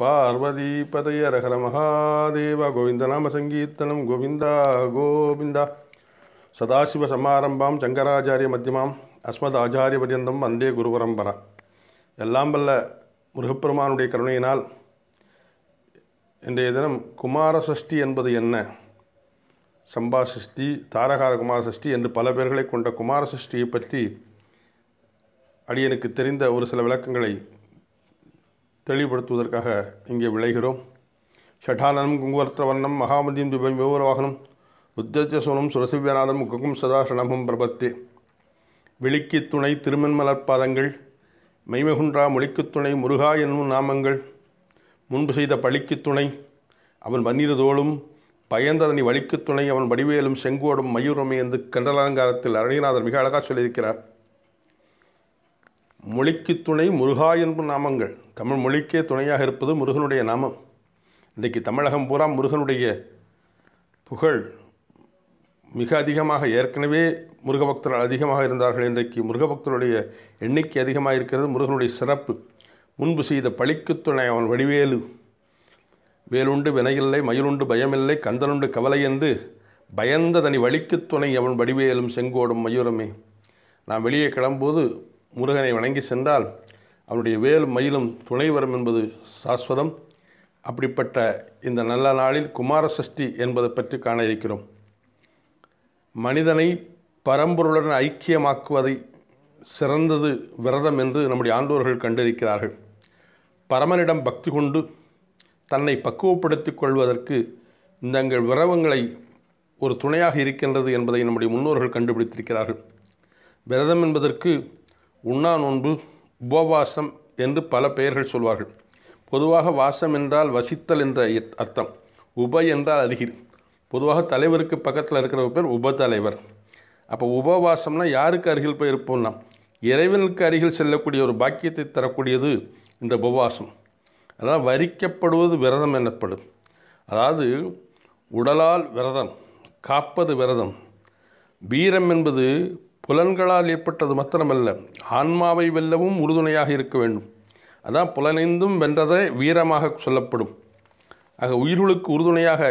பார்வதீபதய ரகர மகாதேவ கோவிந்த நாம சங்கீர்த்தனம் கோவிந்தா கோவிந்தா சதாசிவ சமாரம்பாம் சங்கராச்சாரிய மத்தியமாம் அஸ்மத் ஆச்சாரிய பரியந்தம் வந்தே குரு எல்லாம் வல்ல முருகப்பெருமானுடைய கருணையினால் இன்றைய தினம் குமார சஷ்டி என்பது என்ன சம்பா சஷ்டி தாரகார குமார சஷ்டி என்று பல பேர்களை கொண்ட குமார சஷ்டியை பற்றி அடியனுக்கு தெரிந்த ஒரு சில விளக்கங்களை தெளிவுபடுத்துவதற்காக இங்கே விளைகிறோம் ஷட்டானனம் வண்ணம் மகாமதியும் திபம் விவரவாகனம் உத்தச்ச சோனம் சுரசிவியநாதம் சதாஷணமும் சதா சரணமும் பிரபத்தே விழிக்கு துணை பாதங்கள் மெய்மகுன்றா மொழிக்கு துணை முருகா என்னும் நாமங்கள் முன்பு செய்த பழிக்கு துணை அவன் வன்னிரதோளும் பயந்ததனை வழிக்கு துணை அவன் வடிவேலும் செங்கோடும் மயூரமே என்று கண்டலாங்காரத்தில் அரணிநாதர் மிக அழகாக சொல்லியிருக்கிறார் மொழிக்கு துணை முருகா என்பும் நாமங்கள் தமிழ் மொழிக்கே துணையாக இருப்பது முருகனுடைய நாமம் இன்றைக்கு தமிழகம் பூரா முருகனுடைய புகழ் மிக அதிகமாக ஏற்கனவே முருகபக்தர்கள் அதிகமாக இருந்தார்கள் இன்றைக்கு முருகபக்தருடைய எண்ணிக்கை அதிகமாக இருக்கிறது முருகனுடைய சிறப்பு முன்பு செய்த பழிக்கு துணை அவன் வடிவேலு வேலுண்டு வினையில்லை மயிலுண்டு பயமில்லை கந்தனுண்டு கவலை என்று பயந்த தனி வழிக்கு துணை அவன் வடிவேலும் செங்கோடும் மயூரமே நான் வெளியே கிளம்போது முருகனை வணங்கி சென்றால் அவனுடைய வேலும் மயிலும் துணை வரும் என்பது சாஸ்வதம் அப்படிப்பட்ட இந்த நல்ல நாளில் குமாரசஷ்டி என்பதை பற்றி காண இருக்கிறோம் மனிதனை பரம்பொருளுடன் ஐக்கியமாக்குவதை சிறந்தது விரதம் என்று நம்முடைய ஆண்டோர்கள் கண்டிருக்கிறார்கள் பரமனிடம் பக்தி கொண்டு தன்னை பக்குவப்படுத்தி கொள்வதற்கு இந்த எங்கள் விரவங்களை ஒரு துணையாக இருக்கின்றது என்பதை நம்முடைய முன்னோர்கள் கண்டுபிடித்திருக்கிறார்கள் விரதம் என்பதற்கு உண்ணா நோன்பு உபவாசம் என்று பல பெயர்கள் சொல்வார்கள் பொதுவாக வாசம் என்றால் வசித்தல் என்ற அர்த்தம் உப என்றால் அருகில் பொதுவாக தலைவருக்கு பக்கத்தில் இருக்கிற பேர் உப தலைவர் அப்போ உபவாசம்னா யாருக்கு அருகில் போய் இருப்போம்னா இறைவனுக்கு அருகில் செல்லக்கூடிய ஒரு பாக்கியத்தை தரக்கூடியது இந்த உபவாசம் அதாவது வரிக்கப்படுவது விரதம் எனப்படும் அதாவது உடலால் விரதம் காப்பது விரதம் வீரம் என்பது புலன்களால் ஏற்பட்டது மாத்திரமல்ல ஆன்மாவை வெல்லவும் உறுதுணையாக இருக்க வேண்டும் அதான் புலனைந்தும் வென்றதை வீரமாக சொல்லப்படும் ஆக உயிர்களுக்கு உறுதுணையாக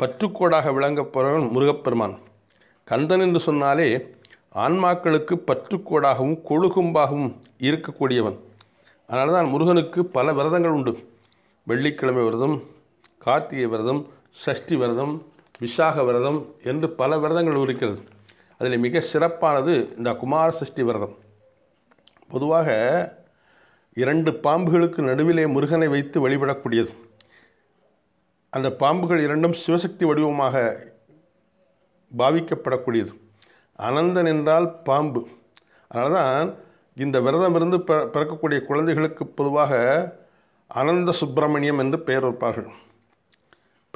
பற்றுக்கோடாக விளங்கப்படுவன் முருகப்பெருமான் கந்தன் என்று சொன்னாலே ஆன்மாக்களுக்கு பற்றுக்கோடாகவும் கொழுகும்பாகவும் இருக்கக்கூடியவன் அதனால தான் முருகனுக்கு பல விரதங்கள் உண்டு வெள்ளிக்கிழமை விரதம் கார்த்திகை விரதம் சஷ்டி விரதம் விசாக விரதம் என்று பல விரதங்கள் இருக்கிறது அதில் மிக சிறப்பானது இந்த குமார சஷ்டி விரதம் பொதுவாக இரண்டு பாம்புகளுக்கு நடுவிலே முருகனை வைத்து வழிபடக்கூடியது அந்த பாம்புகள் இரண்டும் சிவசக்தி வடிவமாக பாவிக்கப்படக்கூடியது அனந்தன் என்றால் பாம்பு அதனால் தான் இந்த விரதம் இருந்து ப பிறக்கக்கூடிய குழந்தைகளுக்கு பொதுவாக அனந்த சுப்பிரமணியம் என்று பெயர் வைப்பார்கள்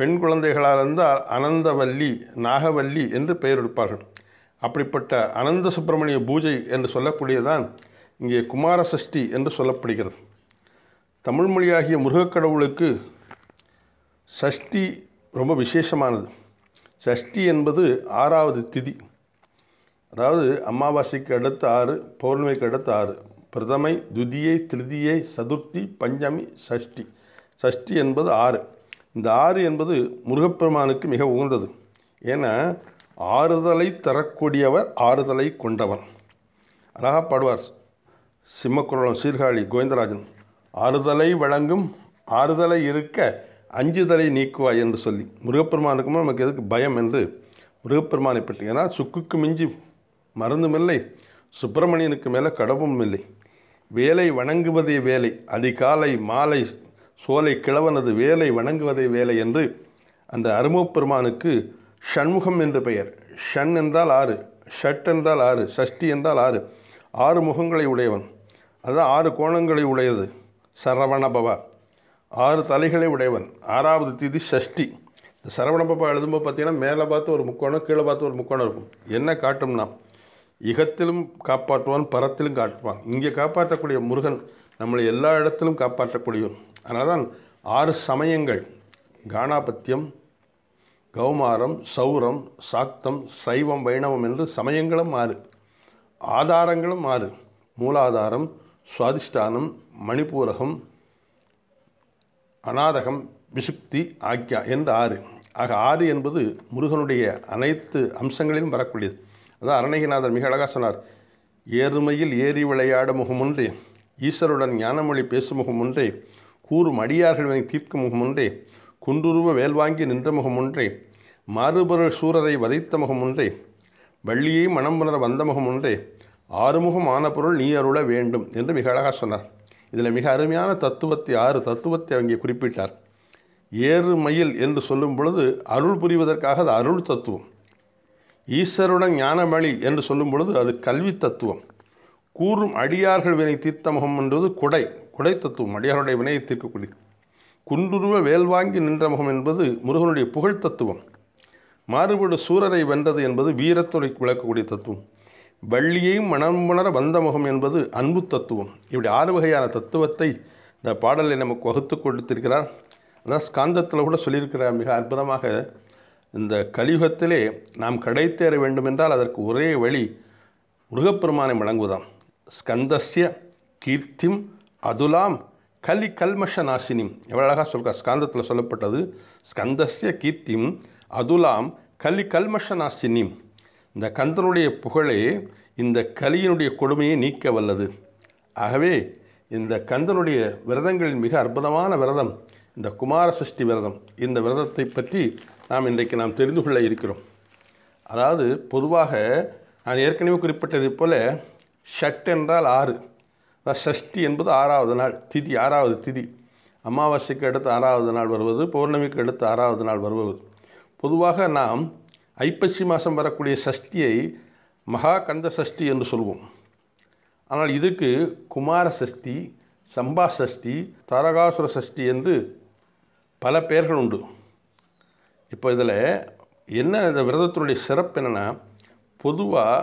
பெண் குழந்தைகளாக இருந்தால் அனந்தவல்லி நாகவல்லி என்று பெயர் வைப்பார்கள் அப்படிப்பட்ட அனந்த சுப்பிரமணிய பூஜை என்று சொல்லக்கூடியதான் இங்கே குமார சஷ்டி என்று சொல்லப்படுகிறது தமிழ் மொழியாகிய முருகக்கடவுளுக்கு சஷ்டி ரொம்ப விசேஷமானது சஷ்டி என்பது ஆறாவது திதி அதாவது அமாவாசைக்கு அடுத்து ஆறு பௌர்ணமிக்கு அடுத்து ஆறு பிரதமை துதியை திருதியை சதுர்த்தி பஞ்சமி சஷ்டி சஷ்டி என்பது ஆறு இந்த ஆறு என்பது முருகப்பெருமானுக்கு மிக உகந்தது ஏன்னா ஆறுதலை தரக்கூடியவர் ஆறுதலை கொண்டவர் அழகா பாடுவார் சிம்மக்குரலம் சீர்காழி கோவிந்தராஜன் ஆறுதலை வழங்கும் ஆறுதலை இருக்க அஞ்சுதலை நீக்குவாய் என்று சொல்லி முருகப்பெருமானுக்குமே நமக்கு எதுக்கு பயம் என்று முருகப்பெருமானை பற்றி ஏன்னா சுக்குக்கு மிஞ்சி மருந்தும் இல்லை சுப்பிரமணியனுக்கு மேலே கடவும் இல்லை வேலை வணங்குவதே வேலை அதிகாலை மாலை சோலை கிழவனது வேலை வணங்குவதே வேலை என்று அந்த அருமப்பெருமானுக்கு ஷண்முகம் என்று பெயர் ஷன் என்றால் ஆறு ஷட் என்றால் ஆறு சஷ்டி என்றால் ஆறு ஆறு முகங்களை உடையவன் அதுதான் ஆறு கோணங்களை உடையது சரவணபவா ஆறு தலைகளை உடையவன் ஆறாவது தீதி சஷ்டி இந்த சரவணபவா எழுதும்போது பார்த்தீங்கன்னா மேலே பார்த்து ஒரு முக்கோணம் கீழே பார்த்து ஒரு முக்கோணம் இருக்கும் என்ன காட்டும்னா இகத்திலும் காப்பாற்றுவான் பரத்திலும் காட்டுவான் இங்கே காப்பாற்றக்கூடிய முருகன் நம்மளை எல்லா இடத்திலும் காப்பாற்றக்கூடியவன் அதனால் தான் ஆறு சமயங்கள் கானாபத்தியம் கௌமாரம் சௌரம் சாக்தம் சைவம் வைணவம் என்று சமயங்களும் மாறு ஆதாரங்களும் மாறு மூலாதாரம் சுவாதிஷ்டானம் மணிப்பூரகம் அநாதகம் விசுப்தி ஆக்கியா என்று ஆறு ஆக ஆறு என்பது முருகனுடைய அனைத்து அம்சங்களிலும் வரக்கூடியது அதான் அரணகிநாதர் மிக அழகாக சொன்னார் ஏறுமையில் ஏறி முகம் முகமொன்றே ஈஸ்வருடன் ஞானமொழி பேசும் முகமொன்றே கூறும் அடியார்கள் தீர்க்கும் முகமொன்றே குன்றுருவ வேல்வாங்கி நின்ற முகம் ஒன்றே மாறுபரு சூரரை வதைத்த முகம் ஒன்றே வள்ளியை மனம் உணர வந்த முகம் ஒன்றே ஆறுமுகம் ஆன பொருள் நீ அருள வேண்டும் என்று மிக அழகாக சொன்னார் இதில் மிக அருமையான தத்துவத்தை ஆறு தத்துவத்தை அங்கே குறிப்பிட்டார் ஏறு மயில் என்று சொல்லும் பொழுது அருள் புரிவதற்காக அது அருள் தத்துவம் ஈஸ்வருடன் ஞானமழி என்று சொல்லும் பொழுது அது கல்வி தத்துவம் கூறும் அடியார்கள் வினை தீர்த்த முகம் என்பது குடை குடை தத்துவம் அடியாருடைய வினையை தீர்க்கக்கூடிய குன்றுருவ வாங்கி நின்ற முகம் என்பது முருகனுடைய புகழ் தத்துவம் மாறுபடு சூரரை வென்றது என்பது வீரத்துறை விளக்கக்கூடிய தத்துவம் வள்ளியையும் மனம் உணர வந்த முகம் என்பது அன்பு தத்துவம் இப்படி ஆறு வகையான தத்துவத்தை இந்த பாடலை நமக்கு வகுத்து கொடுத்திருக்கிறார் அதான் ஸ்காந்தத்தில் கூட சொல்லியிருக்கிறார் மிக அற்புதமாக இந்த கலியுகத்திலே நாம் கடைத்தேற வேண்டுமென்றால் அதற்கு ஒரே வழி முருகப்பெருமானை வழங்குவதாம் ஸ்கந்தஸ்ய கீர்த்திம் அதுலாம் கலி கல்மஷ நாசினி எவ்வளோ அழகாக சொல்கிற ஸ்காந்தத்தில் சொல்லப்பட்டது ஸ்கந்தசிய கீர்த்திம் அதுலாம் கலி கல்மஷ நாசினி இந்த கந்தனுடைய புகழே இந்த கலியினுடைய கொடுமையை நீக்க வல்லது ஆகவே இந்த கந்தனுடைய விரதங்களின் மிக அற்புதமான விரதம் இந்த குமார சஷ்டி விரதம் இந்த விரதத்தை பற்றி நாம் இன்றைக்கு நாம் தெரிந்து கொள்ள இருக்கிறோம் அதாவது பொதுவாக நான் ஏற்கனவே குறிப்பிட்டது போல ஷட் என்றால் ஆறு சஷ்டி என்பது ஆறாவது நாள் திதி ஆறாவது திதி அமாவாசைக்கு அடுத்து ஆறாவது நாள் வருவது பௌர்ணமிக்கு அடுத்து ஆறாவது நாள் வருவது பொதுவாக நாம் ஐப்பசி மாதம் வரக்கூடிய சஷ்டியை மகா கந்த சஷ்டி என்று சொல்வோம் ஆனால் இதுக்கு குமார சஷ்டி சம்பா சஷ்டி தாரகாசுர சஷ்டி என்று பல பெயர்கள் உண்டு இப்போ இதில் என்ன இந்த விரதத்தினுடைய சிறப்பு என்னென்னா பொதுவாக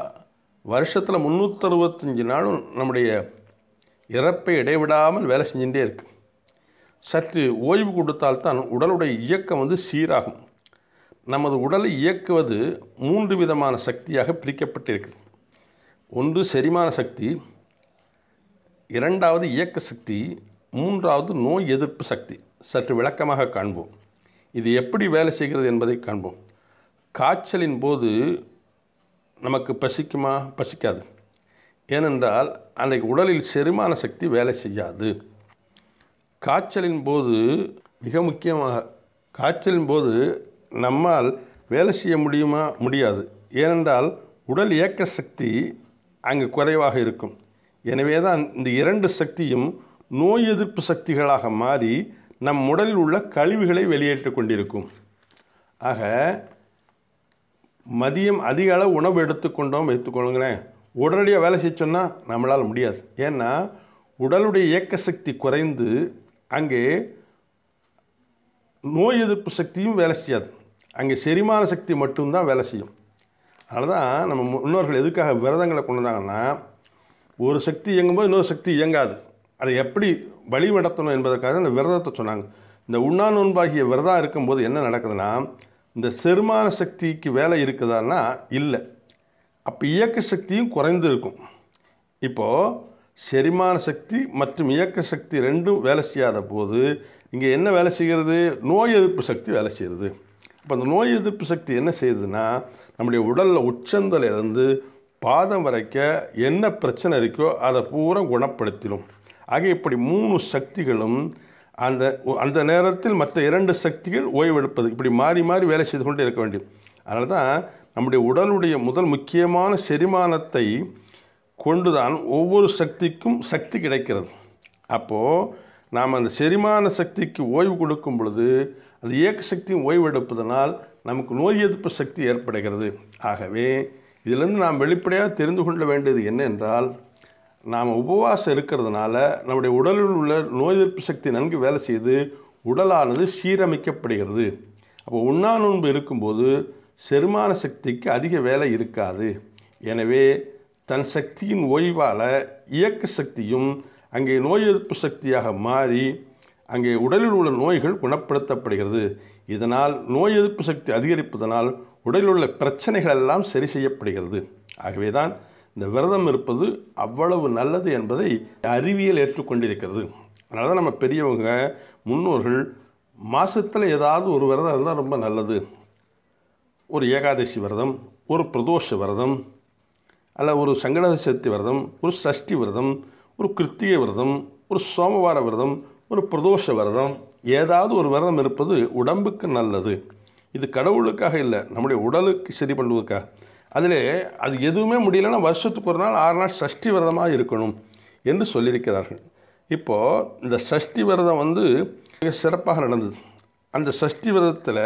வருஷத்தில் முந்நூற்றறுபத்தஞ்சு நாளும் நம்முடைய இறப்பை இடைவிடாமல் வேலை செஞ்சுட்டே இருக்கு சற்று ஓய்வு கொடுத்தால்தான் உடலுடைய இயக்கம் வந்து சீராகும் நமது உடலை இயக்குவது மூன்று விதமான சக்தியாக பிரிக்கப்பட்டிருக்குது ஒன்று செரிமான சக்தி இரண்டாவது இயக்க சக்தி மூன்றாவது நோய் எதிர்ப்பு சக்தி சற்று விளக்கமாக காண்போம் இது எப்படி வேலை செய்கிறது என்பதை காண்போம் காய்ச்சலின் போது நமக்கு பசிக்குமா பசிக்காது ஏனென்றால் அன்றைக்கு உடலில் செரிமான சக்தி வேலை செய்யாது காய்ச்சலின் போது மிக முக்கியமாக காய்ச்சலின் போது நம்மால் வேலை செய்ய முடியுமா முடியாது ஏனென்றால் உடல் இயக்க சக்தி அங்கு குறைவாக இருக்கும் எனவே தான் இந்த இரண்டு சக்தியும் நோய் எதிர்ப்பு சக்திகளாக மாறி நம் உடலில் உள்ள கழிவுகளை வெளியேற்றி கொண்டிருக்கும் ஆக மதியம் அதிக அளவு உணவு எடுத்துக்கொண்டோம் வைத்துக்கொள்ளுங்களேன் உடனடியாக வேலை செய்ய நம்மளால் முடியாது ஏன்னா உடலுடைய இயக்க சக்தி குறைந்து அங்கே நோய் எதிர்ப்பு சக்தியும் வேலை செய்யாது அங்கே செரிமான சக்தி மட்டும்தான் வேலை செய்யும் அதனால தான் நம்ம முன்னோர்கள் எதுக்காக விரதங்களை கொண்டு வந்தாங்கன்னா ஒரு சக்தி இயங்கும்போது இன்னொரு சக்தி இயங்காது அதை எப்படி வழி நடத்தணும் என்பதற்காக இந்த விரதத்தை சொன்னாங்க இந்த உண்ணா நோன்பாகிய விரதம் இருக்கும்போது என்ன நடக்குதுன்னா இந்த செருமான சக்திக்கு வேலை இருக்குதான்னா இல்லை அப்போ இயக்க சக்தியும் குறைந்து இருக்கும் இப்போது செரிமான சக்தி மற்றும் இயக்க சக்தி ரெண்டும் வேலை செய்யாத போது இங்கே என்ன வேலை செய்கிறது நோய் எதிர்ப்பு சக்தி வேலை செய்கிறது அப்போ அந்த நோய் எதிர்ப்பு சக்தி என்ன செய்யுதுன்னா நம்முடைய உடலில் உச்சந்தலேருந்து பாதம் வரைக்க என்ன பிரச்சனை இருக்கோ அதை பூரா குணப்படுத்திடும் ஆக இப்படி மூணு சக்திகளும் அந்த அந்த நேரத்தில் மற்ற இரண்டு சக்திகள் ஓய்வெடுப்பது இப்படி மாறி மாறி வேலை செய்து கொண்டே இருக்க வேண்டியது அதனால தான் நம்முடைய உடலுடைய முதல் முக்கியமான செரிமானத்தை கொண்டுதான் ஒவ்வொரு சக்திக்கும் சக்தி கிடைக்கிறது அப்போது நாம் அந்த செரிமான சக்திக்கு ஓய்வு கொடுக்கும் பொழுது அந்த இயக்க சக்தியும் ஓய்வெடுப்பதனால் நமக்கு நோய் எதிர்ப்பு சக்தி ஏற்படுகிறது ஆகவே இதிலிருந்து நாம் வெளிப்படையாக தெரிந்து கொள்ள வேண்டியது என்னென்றால் நாம் உபவாசம் இருக்கிறதுனால நம்முடைய உடலில் உள்ள நோய் எதிர்ப்பு சக்தி நன்கு வேலை செய்து உடலானது சீரமைக்கப்படுகிறது அப்போ உண்ணா நோன்பு இருக்கும்போது செரிமான சக்திக்கு அதிக வேலை இருக்காது எனவே தன் சக்தியின் ஓய்வால் இயக்க சக்தியும் அங்கே நோய் எதிர்ப்பு சக்தியாக மாறி அங்கே உடலில் உள்ள நோய்கள் குணப்படுத்தப்படுகிறது இதனால் நோய் எதிர்ப்பு சக்தி அதிகரிப்பதனால் உடலில் உள்ள பிரச்சனைகள் எல்லாம் சரி செய்யப்படுகிறது ஆகவே தான் இந்த விரதம் இருப்பது அவ்வளவு நல்லது என்பதை அறிவியல் ஏற்றுக்கொண்டிருக்கிறது அதனால தான் நம்ம பெரியவங்க முன்னோர்கள் மாதத்தில் ஏதாவது ஒரு விரதம் இருந்தால் ரொம்ப நல்லது ஒரு ஏகாதசி விரதம் ஒரு பிரதோஷ விரதம் அல்ல ஒரு சங்கட சக்தி விரதம் ஒரு சஷ்டி விரதம் ஒரு கிருத்திக விரதம் ஒரு சோமவார விரதம் ஒரு பிரதோஷ விரதம் ஏதாவது ஒரு விரதம் இருப்பது உடம்புக்கு நல்லது இது கடவுளுக்காக இல்லை நம்முடைய உடலுக்கு சரி பண்ணுவதுக்காக அதில் அது எதுவுமே முடியலன்னா வருஷத்துக்கு ஒரு நாள் ஆறு நாள் சஷ்டி விரதமாக இருக்கணும் என்று சொல்லியிருக்கிறார்கள் இப்போது இந்த சஷ்டி விரதம் வந்து மிக சிறப்பாக நடந்தது அந்த சஷ்டி விரதத்தில்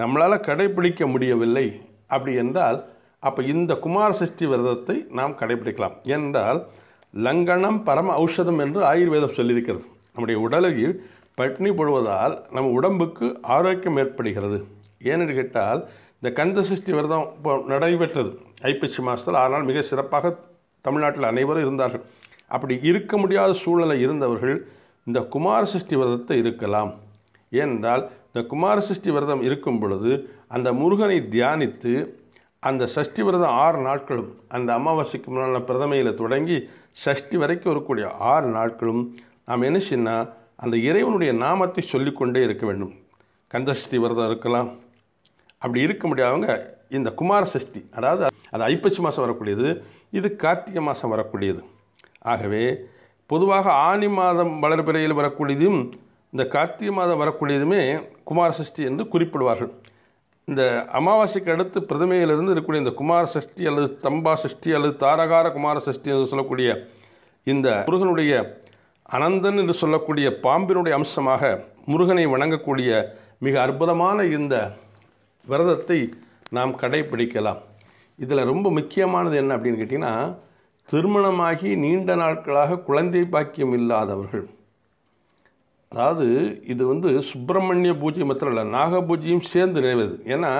நம்மளால் கடைபிடிக்க முடியவில்லை அப்படி என்றால் அப்போ இந்த குமார சஷ்டி விரதத்தை நாம் கடைபிடிக்கலாம் என்றால் லங்கனம் பரம ஔஷதம் என்று ஆயுர்வேதம் சொல்லியிருக்கிறது நம்முடைய உடலில் பட்னி போடுவதால் நம் உடம்புக்கு ஆரோக்கியம் ஏற்படுகிறது ஏன்னு கேட்டால் இந்த கந்த சஷ்டி விரதம் இப்போ நடைபெற்றது ஐப்பசி மாதத்தில் ஆனால் மிக சிறப்பாக தமிழ்நாட்டில் அனைவரும் இருந்தார்கள் அப்படி இருக்க முடியாத சூழ்நிலை இருந்தவர்கள் இந்த குமார சஷ்டி விரதத்தை இருக்கலாம் ஏனென்றால் இந்த குமார சஷ்டி விரதம் இருக்கும் பொழுது அந்த முருகனை தியானித்து அந்த சஷ்டி விரதம் ஆறு நாட்களும் அந்த அமாவாசைக்கு முன்னால் பிரதமையில் தொடங்கி சஷ்டி வரைக்கும் இருக்கக்கூடிய ஆறு நாட்களும் நாம் என்ன செய்யணும்னா அந்த இறைவனுடைய நாமத்தை சொல்லிக்கொண்டே இருக்க வேண்டும் கந்தசஷ்டி விரதம் இருக்கலாம் அப்படி இருக்க முடியாதவங்க இந்த குமார சஷ்டி அதாவது அது ஐப்பசி மாதம் வரக்கூடியது இது கார்த்திகை மாதம் வரக்கூடியது ஆகவே பொதுவாக ஆனி மாதம் வளர்பிறையில் வரக்கூடியதும் இந்த கார்த்திகை மாதம் வரக்கூடியதுமே குமார சஷ்டி என்று குறிப்பிடுவார்கள் இந்த அமாவாசைக்கு அடுத்து பிரதமையிலிருந்து இருக்கக்கூடிய இந்த குமார சஷ்டி அல்லது தம்பா சஷ்டி அல்லது தாரகார குமார சஷ்டி என்று சொல்லக்கூடிய இந்த முருகனுடைய அனந்தன் என்று சொல்லக்கூடிய பாம்பினுடைய அம்சமாக முருகனை வணங்கக்கூடிய மிக அற்புதமான இந்த விரதத்தை நாம் கடைபிடிக்கலாம் இதில் ரொம்ப முக்கியமானது என்ன அப்படின்னு கேட்டிங்கன்னா திருமணமாகி நீண்ட நாட்களாக குழந்தை பாக்கியம் இல்லாதவர்கள் அதாவது இது வந்து சுப்பிரமணிய பூஜை மாத்திரம் இல்லை நாக பூஜையும் சேர்ந்து நிறைவேது ஏன்னா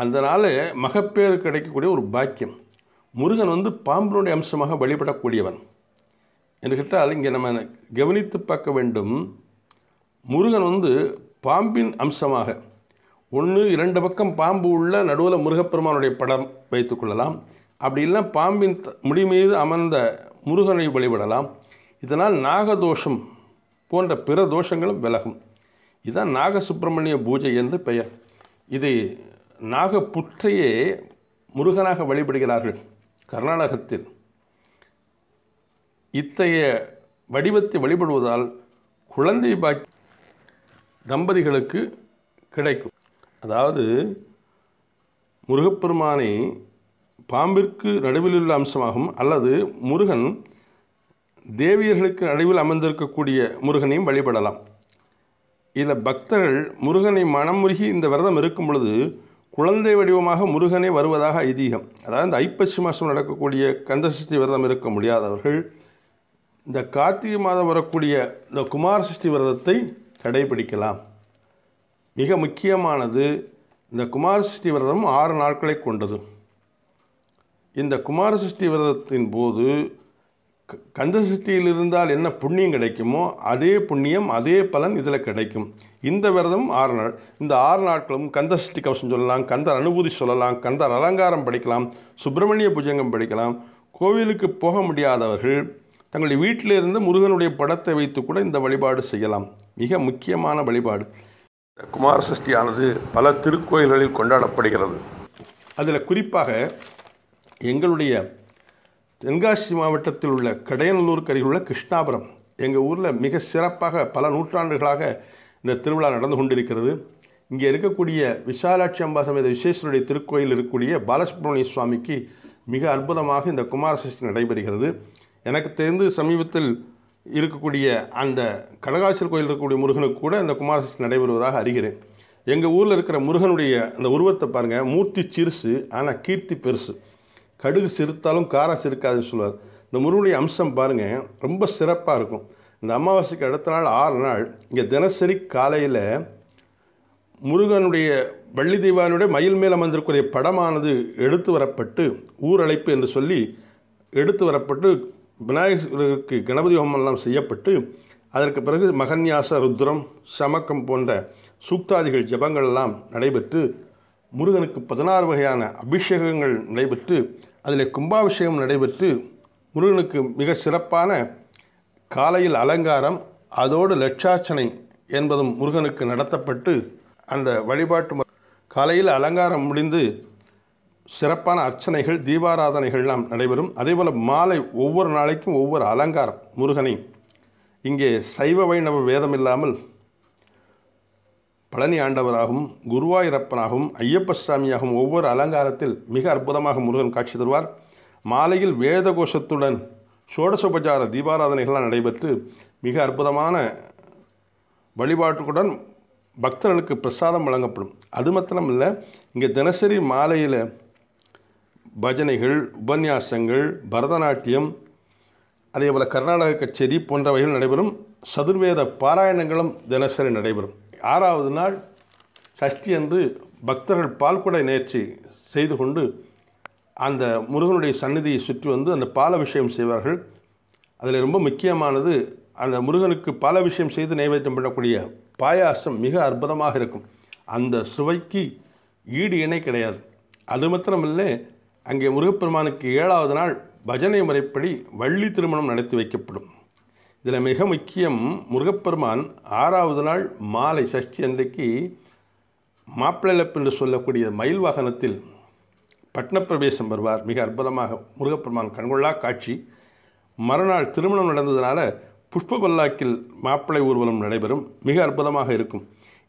அந்த நாள் மகப்பேறு கிடைக்கக்கூடிய ஒரு பாக்கியம் முருகன் வந்து பாம்பனுடைய அம்சமாக வழிபடக்கூடியவன் என்று கேட்டால் இங்கே நம்ம கவனித்து பார்க்க வேண்டும் முருகன் வந்து பாம்பின் அம்சமாக ஒன்று இரண்டு பக்கம் பாம்பு உள்ள நடுவில் முருகப்பெருமானுடைய படம் வைத்துக்கொள்ளலாம் அப்படி இல்லை பாம்பின் முடி மீது அமர்ந்த முருகனை வழிபடலாம் இதனால் நாகதோஷம் போன்ற பிற தோஷங்களும் விலகும் இதுதான் நாகசுப்பிரமணிய பூஜை என்று பெயர் இது நாகப்புற்றையே முருகனாக வழிபடுகிறார்கள் கர்நாடகத்தில் இத்தகைய வடிவத்தை வழிபடுவதால் குழந்தை பாக்கி தம்பதிகளுக்கு கிடைக்கும் அதாவது முருகப்பெருமானை பாம்பிற்கு நடுவில் உள்ள அம்சமாகும் அல்லது முருகன் தேவியர்களுக்கு நடுவில் அமர்ந்திருக்கக்கூடிய முருகனையும் வழிபடலாம் இதில் பக்தர்கள் முருகனை மனமுருகி இந்த விரதம் இருக்கும் பொழுது குழந்தை வடிவமாக முருகனே வருவதாக ஐதீகம் அதாவது இந்த ஐப்பசி மாதம் நடக்கக்கூடிய கந்தசஷ்டி விரதம் இருக்க முடியாதவர்கள் இந்த கார்த்திகை மாதம் வரக்கூடிய இந்த குமார சஷ்டி விரதத்தை கடைபிடிக்கலாம் மிக முக்கியமானது இந்த குமார சஷ்டி விரதம் ஆறு நாட்களை கொண்டது இந்த குமார சஷ்டி விரதத்தின் போது கந்தசஷ்டியில் இருந்தால் என்ன புண்ணியம் கிடைக்குமோ அதே புண்ணியம் அதே பலன் இதில் கிடைக்கும் இந்த விரதம் ஆறு நாள் இந்த ஆறு நாட்களும் கந்தசஷ்டி கவசம் சொல்லலாம் கந்தர் அனுபூதி சொல்லலாம் கந்தர் அலங்காரம் படிக்கலாம் சுப்பிரமணிய புஜங்கம் படிக்கலாம் கோவிலுக்கு போக முடியாதவர்கள் தங்களுடைய வீட்டிலிருந்து முருகனுடைய படத்தை வைத்து கூட இந்த வழிபாடு செய்யலாம் மிக முக்கியமான வழிபாடு குமார சஷ்டியானது பல திருக்கோயில்களில் கொண்டாடப்படுகிறது அதில் குறிப்பாக எங்களுடைய தென்காசி மாவட்டத்தில் உள்ள கடையநல்லூருக்கு அருகில் உள்ள கிருஷ்ணாபுரம் எங்கள் ஊரில் மிக சிறப்பாக பல நூற்றாண்டுகளாக இந்த திருவிழா நடந்து கொண்டிருக்கிறது இங்கே இருக்கக்கூடிய விசாலாட்சி அம்பா சமேத விசேஷனுடைய திருக்கோயில் இருக்கக்கூடிய பாலசுப்ரமணிய சுவாமிக்கு மிக அற்புதமாக இந்த குமாரசஷ்டி நடைபெறுகிறது எனக்கு தெரிந்து சமீபத்தில் இருக்கக்கூடிய அந்த கடகாசர் கோயில் இருக்கக்கூடிய முருகனுக்கு கூட இந்த குமாரசஷ்டி நடைபெறுவதாக அறிகிறேன் எங்கள் ஊரில் இருக்கிற முருகனுடைய அந்த உருவத்தை பாருங்கள் மூர்த்தி சிறுசு ஆனால் கீர்த்தி பெருசு கடுகு சிறுத்தாலும் காரம் சிறுக்காதுன்னு சொல்லுவார் இந்த முருகனுடைய அம்சம் பாருங்கள் ரொம்ப சிறப்பாக இருக்கும் இந்த அமாவாசைக்கு அடுத்த நாள் ஆறு நாள் இங்கே தினசரி காலையில் முருகனுடைய வள்ளி தெய்வானுடைய மயில் மேல் அமர்ந்திருக்கூடிய படமானது எடுத்து வரப்பட்டு ஊரழைப்பு என்று சொல்லி எடுத்து வரப்பட்டு விநாயகருக்கு கணபதி ஹோமம்லாம் செய்யப்பட்டு அதற்கு பிறகு மகன்யாச ருத்ரம் சமக்கம் போன்ற சூக்தாதிகள் எல்லாம் நடைபெற்று முருகனுக்கு பதினாறு வகையான அபிஷேகங்கள் நடைபெற்று அதில் கும்பாபிஷேகம் நடைபெற்று முருகனுக்கு மிக சிறப்பான காலையில் அலங்காரம் அதோடு லட்சார்ச்சனை என்பதும் முருகனுக்கு நடத்தப்பட்டு அந்த வழிபாட்டு காலையில் அலங்காரம் முடிந்து சிறப்பான அர்ச்சனைகள் தீபாராதனைகள்லாம் நடைபெறும் அதேபோல் மாலை ஒவ்வொரு நாளைக்கும் ஒவ்வொரு அலங்காரம் முருகனை இங்கே சைவ வைணவ வேதம் இல்லாமல் பழனி ஆண்டவராகவும் குருவாயிரப்பனாகவும் ஐயப்ப சாமியாகவும் ஒவ்வொரு அலங்காரத்தில் மிக அற்புதமாக முருகன் காட்சி தருவார் மாலையில் வேத கோஷத்துடன் சோடசோபச்சார தீபாராதனைகள்லாம் நடைபெற்று மிக அற்புதமான வழிபாட்டுடன் பக்தர்களுக்கு பிரசாதம் வழங்கப்படும் அது மாத்திரம் இல்லை இங்கே தினசரி மாலையில் பஜனைகள் உபன்யாசங்கள் பரதநாட்டியம் அதே போல் கர்நாடக கச்சேரி போன்றவைகள் நடைபெறும் சதுர்வேத பாராயணங்களும் தினசரி நடைபெறும் ஆறாவது நாள் சஷ்டி அன்று பக்தர்கள் பால்குடை நேர்ச்சி செய்து கொண்டு அந்த முருகனுடைய சன்னிதியை சுற்றி வந்து அந்த பாலபிஷேகம் செய்வார்கள் அதில் ரொம்ப முக்கியமானது அந்த முருகனுக்கு பாலபிஷேகம் செய்து நைவேத்தியம் பண்ணக்கூடிய பாயாசம் மிக அற்புதமாக இருக்கும் அந்த சுவைக்கு ஈடு இணை கிடையாது அது மாத்திரமில்லை அங்கே முருகப்பெருமானுக்கு ஏழாவது நாள் பஜனை முறைப்படி வள்ளி திருமணம் நடத்தி வைக்கப்படும் இதில் மிக முக்கியம் முருகப்பெருமான் ஆறாவது நாள் மாலை சஷ்டி அன்றைக்கு மாப்பிளப்பு என்று சொல்லக்கூடிய மயில் வாகனத்தில் பட்னப்பிரவேசம் வருவார் மிக அற்புதமாக முருகப்பெருமான் கண்கொள்ளா காட்சி மறுநாள் திருமணம் நடந்ததுனால புஷ்ப பல்லாக்கில் மாப்பிள்ளை ஊர்வலம் நடைபெறும் மிக அற்புதமாக இருக்கும்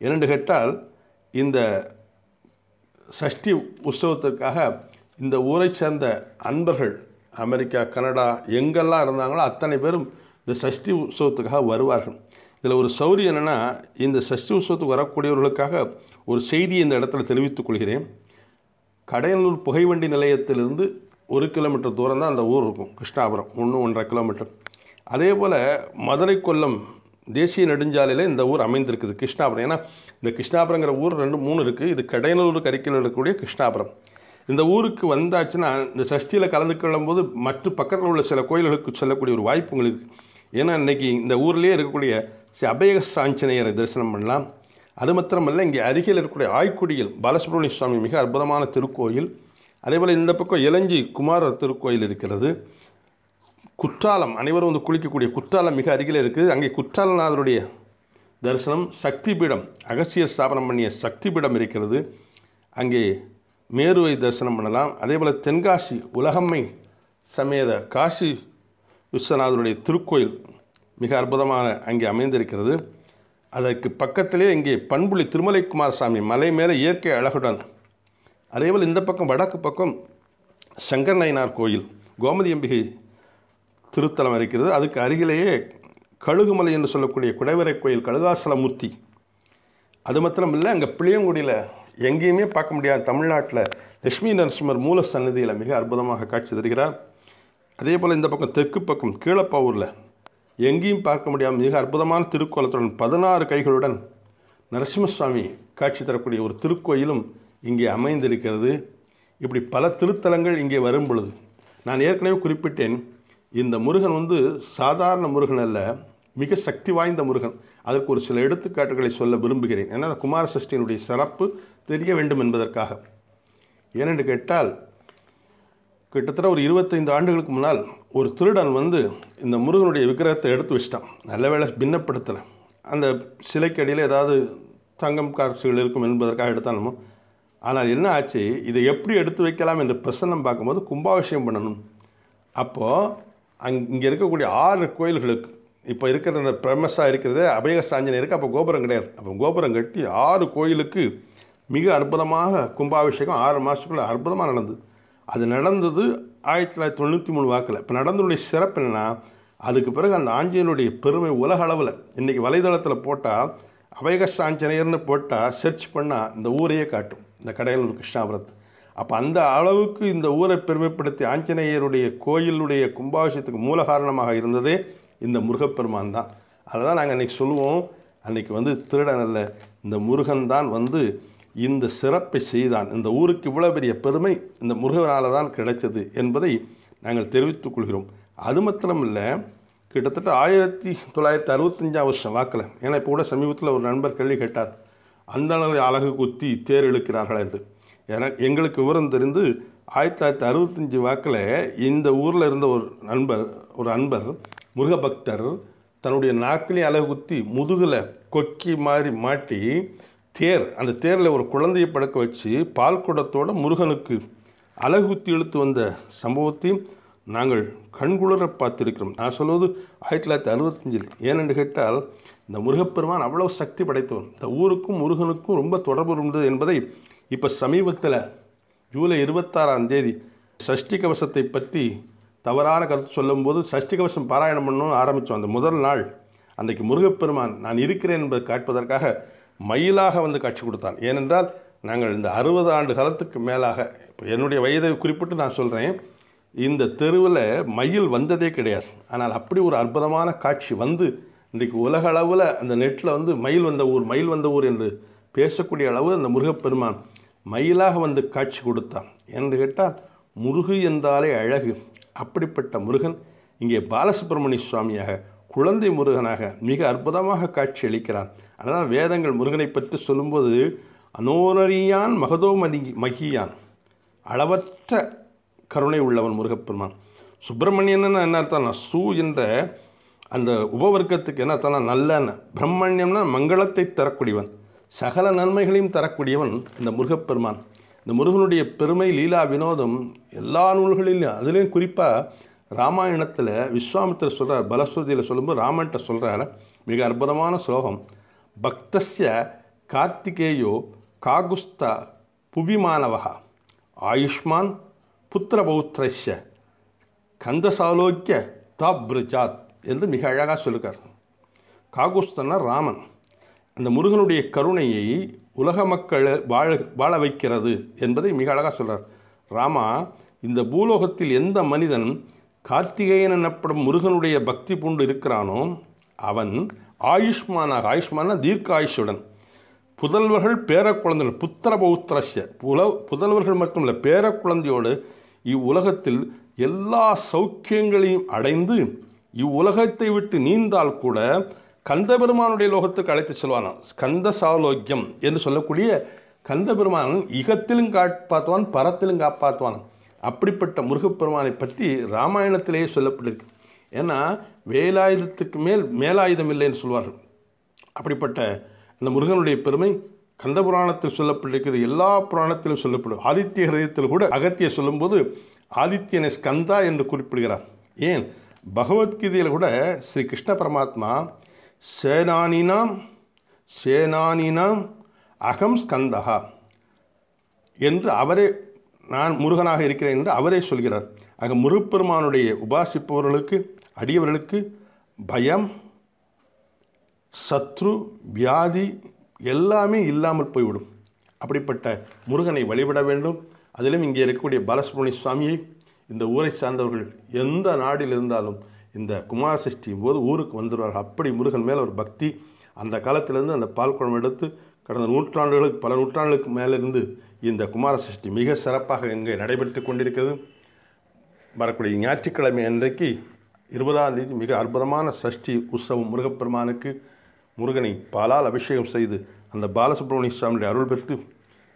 இரண்டு கேட்டால் இந்த சஷ்டி உற்சவத்திற்காக இந்த ஊரை சேர்ந்த அன்பர்கள் அமெரிக்கா கனடா எங்கெல்லாம் இருந்தாங்களோ அத்தனை பேரும் இந்த சஷ்டி உற்சவத்துக்காக வருவார்கள் இதில் ஒரு சௌரி என்னென்னா இந்த சஷ்டி உற்சவத்துக்கு வரக்கூடியவர்களுக்காக ஒரு செய்தியை இந்த இடத்துல தெரிவித்துக் கொள்கிறேன் கடையனூர் புகைவண்டி நிலையத்திலிருந்து ஒரு கிலோமீட்டர் தூரம் தான் அந்த ஊர் இருக்கும் கிருஷ்ணாபுரம் ஒன்று ஒன்றரை கிலோமீட்டர் அதே போல் மதுரை கொல்லம் தேசிய நெடுஞ்சாலையில் இந்த ஊர் அமைந்திருக்குது கிருஷ்ணாபுரம் ஏன்னா இந்த கிருஷ்ணாபுரங்கிற ஊர் ரெண்டு மூணு இருக்குது இது கடையனூருக்கு அருகில் இருக்கக்கூடிய கிருஷ்ணாபுரம் இந்த ஊருக்கு வந்தாச்சுன்னா இந்த சஷ்டியில் கலந்து கொள்ளும்போது மற்ற பக்கத்தில் உள்ள சில கோயில்களுக்கு செல்லக்கூடிய ஒரு வாய்ப்பு உங்களுக்கு ஏன்னா இன்றைக்கி இந்த ஊர்லேயே இருக்கக்கூடிய ஸ்ரீ அபய சாஞ்சநேயரை தரிசனம் பண்ணலாம் அது மாத்திரமல்ல இங்கே அருகில் இருக்கக்கூடிய ஆய்க்குடியில் பாலசுப்ரமணிய சுவாமி மிக அற்புதமான திருக்கோயில் அதேபோல் இந்த பக்கம் இளஞ்சி குமார திருக்கோயில் இருக்கிறது குற்றாலம் அனைவரும் வந்து குளிக்கக்கூடிய குற்றாலம் மிக அருகில் இருக்குது அங்கே குற்றாலநாதருடைய தரிசனம் சக்தி பீடம் அகசியர் ஸ்தாபனம் பண்ணிய சக்தி பீடம் இருக்கிறது அங்கே மேருவை தரிசனம் பண்ணலாம் அதேபோல் தென்காசி உலகம்மை சமேத காசி விஸ்வநாதருடைய திருக்கோயில் மிக அற்புதமான அங்கே அமைந்திருக்கிறது அதற்கு பக்கத்திலே இங்கே பண்புலி திருமலை குமாரசாமி மலை மேலே இயற்கை அழகுடன் அதேபோல் இந்த பக்கம் வடக்கு பக்கம் சங்கர் நயினார் கோயில் கோமதி அம்பிகை திருத்தலம் இருக்கிறது அதுக்கு அருகிலேயே கழுகுமலை என்று சொல்லக்கூடிய குடைவரை கோயில் கழுகாசலமூர்த்தி அது மாத்திரம் இல்லை அங்கே பிள்ளையங்குடியில் எங்கேயுமே பார்க்க முடியாது தமிழ்நாட்டில் லட்சுமி நரசிம்மர் மூல சன்னதியில் மிக அற்புதமாக காட்சி தருகிறார் அதே போல் இந்த பக்கம் தெற்கு பக்கம் கீழப்பாவூரில் எங்கேயும் பார்க்க முடியாமல் மிக அற்புதமான திருக்கோலத்துடன் பதினாறு கைகளுடன் நரசிம்மசுவாமி காட்சி தரக்கூடிய ஒரு திருக்கோயிலும் இங்கே அமைந்திருக்கிறது இப்படி பல திருத்தலங்கள் இங்கே வரும் பொழுது நான் ஏற்கனவே குறிப்பிட்டேன் இந்த முருகன் வந்து சாதாரண முருகன் அல்ல மிக சக்தி வாய்ந்த முருகன் அதற்கு ஒரு சில எடுத்துக்காட்டுகளை சொல்ல விரும்புகிறேன் ஏன்னா குமார சஷ்டியினுடைய சிறப்பு தெரிய வேண்டும் என்பதற்காக ஏனென்று கேட்டால் கிட்டத்தட்ட ஒரு இருபத்தைந்து ஆண்டுகளுக்கு முன்னால் ஒரு திருடன் வந்து இந்த முருகனுடைய விக்கிரகத்தை எடுத்து வச்சிட்டான் நல்ல வேலை பின்னப்படுத்தலை அந்த சிலைக்கு அடியில் ஏதாவது தங்கம் காட்சிகள் இருக்கும் என்பதற்காக எடுத்தாலுமோ ஆனால் என்ன ஆச்சு இதை எப்படி எடுத்து வைக்கலாம் என்று பிரசன்னம் பார்க்கும்போது கும்பாபிஷேகம் பண்ணணும் அப்போது அங் இங்கே இருக்கக்கூடிய ஆறு கோயில்களுக்கு இப்போ இருக்கிற அந்த பிரமஸாக இருக்கிறதே அபயகசாஞ்சனை இருக்குது அப்போ கோபுரம் கிடையாது அப்போ கோபுரம் கட்டி ஆறு கோயிலுக்கு மிக அற்புதமாக கும்பாபிஷேகம் ஆறு மாதத்துக்குள்ளே அற்புதமாக நடந்தது அது நடந்தது ஆயிரத்தி தொள்ளாயிரத்தி தொண்ணூற்றி மூணு வாக்கில் இப்போ நடந்தனுடைய சிறப்பு என்னென்னா அதுக்கு பிறகு அந்த ஆஞ்சநேயருடைய பெருமை உலக அளவில் இன்றைக்கி வலைதளத்தில் போட்டால் அபயகஸ் ஆஞ்சநேயர்னு போட்டால் சர்ச் பண்ணால் இந்த ஊரையே காட்டும் இந்த கடையலூர் கிருஷ்ணாபுரத்து அப்போ அந்த அளவுக்கு இந்த ஊரை பெருமைப்படுத்தி ஆஞ்சநேயருடைய கோயிலுடைய கும்பாபிஷத்துக்கு மூல காரணமாக இருந்ததே இந்த முருகப்பெருமான் தான் அதை தான் நாங்கள் அன்றைக்கி சொல்லுவோம் அன்றைக்கி வந்து திருடன் அல்ல இந்த முருகன் தான் வந்து இந்த சிறப்பை செய்தான் இந்த ஊருக்கு இவ்வளோ பெரிய பெருமை இந்த முருகனால் தான் கிடைச்சது என்பதை நாங்கள் தெரிவித்துக் கொள்கிறோம் அது மாத்திரம் இல்லை கிட்டத்தட்ட ஆயிரத்தி தொள்ளாயிரத்தி அறுபத்தஞ்சாம் வருஷம் வாக்கில் ஏன்னா இப்போ கூட சமீபத்தில் ஒரு நண்பர் கேள்வி கேட்டார் அந்த அளவில் அழகு குத்தி தேர் இழுக்கிறார்கள் என்று ஏன்னா எங்களுக்கு விவரம் தெரிந்து ஆயிரத்தி தொள்ளாயிரத்தி அறுபத்தஞ்சி வாக்கில் இந்த ஊரில் இருந்த ஒரு நண்பர் ஒரு அன்பர் முருகபக்தர் தன்னுடைய நாக்கிலே அழகு குத்தி முதுகில் கொக்கி மாதிரி மாட்டி தேர் அந்த தேரில் ஒரு குழந்தையை படுக்க வச்சு பால் குடத்தோடு முருகனுக்கு அழகுத்தி இழுத்து வந்த சம்பவத்தையும் நாங்கள் கண்குளர பார்த்துருக்கிறோம் நான் சொல்வது ஆயிரத்தி தொள்ளாயிரத்தி அறுபத்தஞ்சில் ஏனென்று கேட்டால் இந்த முருகப்பெருமான் அவ்வளோ சக்தி படைத்தவன் இந்த ஊருக்கும் முருகனுக்கும் ரொம்ப தொடர்பு உள்ளது என்பதை இப்போ சமீபத்தில் ஜூலை இருபத்தாறாம் தேதி சஷ்டி கவசத்தை பற்றி தவறான கருத்து சொல்லும்போது சஷ்டி கவசம் பாராயணம் பண்ணணும்னு ஆரம்பித்தோம் அந்த முதல் நாள் அன்றைக்கு முருகப்பெருமான் நான் இருக்கிறேன் என்பதை காட்பதற்காக மயிலாக வந்து காட்சி கொடுத்தான் ஏனென்றால் நாங்கள் இந்த அறுபது ஆண்டு காலத்துக்கு மேலாக இப்போ என்னுடைய வயதை குறிப்பிட்டு நான் சொல்கிறேன் இந்த தெருவில் மயில் வந்ததே கிடையாது ஆனால் அப்படி ஒரு அற்புதமான காட்சி வந்து இன்றைக்கு உலக அளவில் அந்த நெட்டில் வந்து மயில் வந்த ஊர் மயில் வந்த ஊர் என்று பேசக்கூடிய அளவு அந்த முருகப்பெருமான் மயிலாக வந்து காட்சி கொடுத்தான் என்று கேட்டால் முருகு என்றாலே அழகு அப்படிப்பட்ட முருகன் இங்கே பாலசுப்ரமணிய சுவாமியாக குழந்தை முருகனாக மிக அற்புதமாக காட்சியளிக்கிறான் அதனால் வேதங்கள் முருகனை பற்றி சொல்லும்போது அனோரியான் மகதோமதி மகியான் அளவற்ற கருணை உள்ளவன் முருகப்பெருமான் சுப்பிரமணியன்னு என்ன அர்த்தம்னா சு என்ற அந்த உபவர்க்கத்துக்கு என்ன அர்த்தம்னா நல்லன பிரம்மண்யம்னா மங்களத்தை தரக்கூடியவன் சகல நன்மைகளையும் தரக்கூடியவன் இந்த முருகப்பெருமான் இந்த முருகனுடைய பெருமை லீலா வினோதம் எல்லா நூல்களிலும் அதுலேயும் குறிப்பாக ராமாயணத்தில் விஸ்வாமித்திர சொல்கிறார் பலஸ்வதியில் சொல்லும்போது ராமன்கிட்ட சொல்கிறார் மிக அற்புதமான ஸ்லோகம் பக்தஸ்ய கார்த்திகேயோ காகுஸ்த புவிமானவா ஆயுஷ்மான் புத்திரபௌத்திரஸ்ய கந்தசாலோக்கிய தாப்ரிஜாத் என்று மிக அழகாக சொல்லுகார் காகுஸ்தன்னா ராமன் அந்த முருகனுடைய கருணையை உலக மக்கள் வாழ வாழ வைக்கிறது என்பதை மிக அழகாக சொல்கிறார் ராமா இந்த பூலோகத்தில் எந்த மனிதன் கார்த்திகேயன் எனப்படும் முருகனுடைய பக்தி பூண்டு இருக்கிறானோ அவன் ஆயுஷ்மானாக ஆயுஷ்மான தீர்க்க ஆயுஷுடன் புதல்வர்கள் பேரக்குழந்தைகள் புத்திர பௌத்திரஷ புல புதல்வர்கள் மட்டுமில்ல பேரக்குழந்தையோடு இவ்வுலகத்தில் எல்லா சௌக்கியங்களையும் அடைந்து இவ்வுலகத்தை விட்டு நீந்தால் கூட கந்த பெருமானுடைய லோகத்துக்கு அழைத்து செல்வானாம் ஸ்கந்த சாலோக்கியம் என்று சொல்லக்கூடிய கந்த பெருமான் இகத்திலும் காப்பாற்றுவான் பரத்திலும் காப்பாற்றுவான் அப்படிப்பட்ட முருகப்பெருமானை பற்றி ராமாயணத்திலேயே சொல்லப்பட்டிருக்கு ஏன்னா வேலாயுதத்துக்கு மேல் மேலாயுதம் இல்லைன்னு சொல்வார்கள் அப்படிப்பட்ட அந்த முருகனுடைய பெருமை கந்த புராணத்தில் சொல்லப்பட்டிருக்கிறது எல்லா புராணத்திலும் சொல்லப்படும் ஆதித்ய ஹிரதத்தில் கூட அகத்திய சொல்லும்போது ஆதித்யனை ஸ்கந்தா என்று குறிப்பிடுகிறார் ஏன் பகவத்கீதையில் கூட ஸ்ரீ கிருஷ்ண பரமாத்மா சேனானினாம் சேனானினாம் அகம் ஸ்கந்தகா என்று அவரே நான் முருகனாக இருக்கிறேன் என்று அவரே சொல்கிறார் ஆக முருகப்பெருமானுடைய உபாசிப்பவர்களுக்கு அடியவர்களுக்கு பயம் சத்ரு வியாதி எல்லாமே இல்லாமல் போய்விடும் அப்படிப்பட்ட முருகனை வழிபட வேண்டும் அதிலும் இங்கே இருக்கக்கூடிய பாலசுப்ரமணிய சுவாமியை இந்த ஊரை சார்ந்தவர்கள் எந்த நாடில் இருந்தாலும் இந்த குமாரசஷ்டி போது ஊருக்கு வந்துடுவார்கள் அப்படி முருகன் மேலே ஒரு பக்தி அந்த காலத்திலேருந்து அந்த பால் குழம்பு எடுத்து கடந்த நூற்றாண்டுகளுக்கு பல நூற்றாண்டுகளுக்கு மேலிருந்து இந்த குமார சஷ்டி மிக சிறப்பாக இங்கே நடைபெற்று கொண்டிருக்கிறது வரக்கூடிய ஞாயிற்றுக்கிழமை அன்றைக்கு இருபதாம் தேதி மிக அற்புதமான சஷ்டி உற்சவம் முருகப்பெருமானுக்கு முருகனை பாலால் அபிஷேகம் செய்து அந்த பாலசுப்ரமணிய சுவாமியுடைய அருள் பெற்று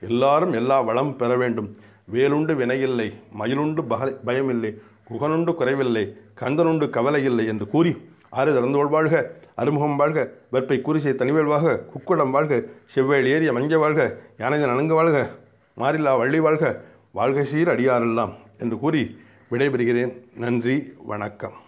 எல்லாரும் எல்லா வளம் பெற வேண்டும் வேலுண்டு வினையில்லை மயிலுண்டு பயமில்லை குகனுண்டு குறைவில்லை கந்தனுண்டு கவலை இல்லை என்று கூறி ஆறு திறந்தோள் வாழ்க அறுமுகம் வாழ்க வெப்பை குறிசை தனிவேல் வாழ்க குக்குடம் வாழ்க செவ்வேல் ஏரிய மஞ்ச வாழ்க யானைதன் அணுங்க வாழ்க மாறிலா வள்ளி வாழ்க வாழ்க சீர் அடியாரெல்லாம் என்று கூறி விடைபெறுகிறேன் நன்றி வணக்கம்